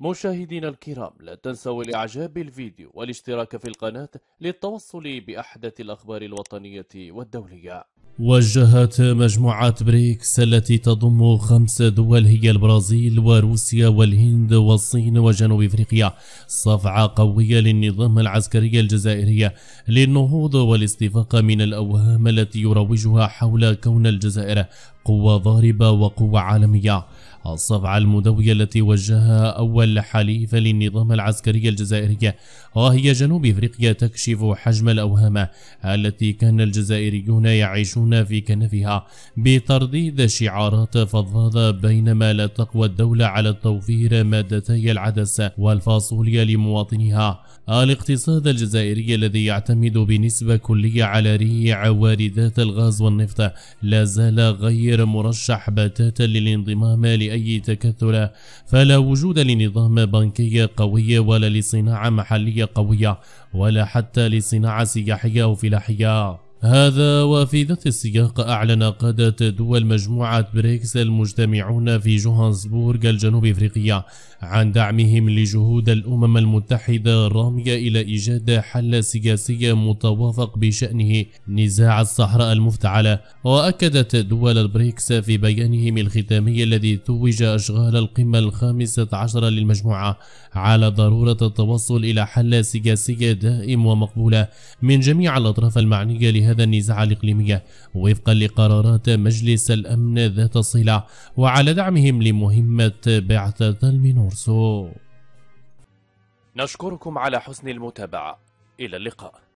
مشاهدينا الكرام لا تنسوا الإعجاب بالفيديو والاشتراك في القناة للتوصل بأحدث الأخبار الوطنية والدولية وجهت مجموعة بريكس التي تضم خمس دول هي البرازيل وروسيا والهند والصين وجنوب افريقيا صفعة قوية للنظام العسكري الجزائري للنهوض والاستفاقة من الأوهام التي يروجها حول كون الجزائر قوة ضاربة وقوة عالمية الصفعة المدوية التي وجهها أول حليف للنظام العسكري الجزائري وهي آه، جنوب إفريقيا تكشف حجم الأوهام التي كان الجزائريون يعيشون في كنفها بترديد شعارات فضفاضة بينما لا تقوى الدولة على توفير مادتي العدس والفاصوليا لمواطنيها آه، الاقتصاد الجزائري الذي يعتمد بنسبة كلية على ريع واردات الغاز والنفط لا زال غير مرشح بتاتا للانضمام لأي أي تكتل فلا وجود لنظام بنكي قوي ولا لصناعة محلية قوية ولا حتى لصناعة سياحية أو فلاحية هذا وفي ذات السياق أعلن قادة دول مجموعة بريكس المجتمعون في جوهانسبورغ الجنوب أفريقية عن دعمهم لجهود الأمم المتحدة الرامية إلى إيجاد حل سياسي متوافق بشأنه نزاع الصحراء المفتعلة وأكدت دول البريكس في بيانهم الختامي الذي توج أشغال القمة الخامسة عشر للمجموعة على ضرورة التوصل إلى حل سياسي دائم ومقبولة من جميع الأطراف المعنية لهذا هذا النزاع الإقليمي وفقا لقرارات مجلس الأمن ذات الصلة وعلى دعمهم لمهمة بعثة المينورسو نشكركم على حسن المتابعة إلى اللقاء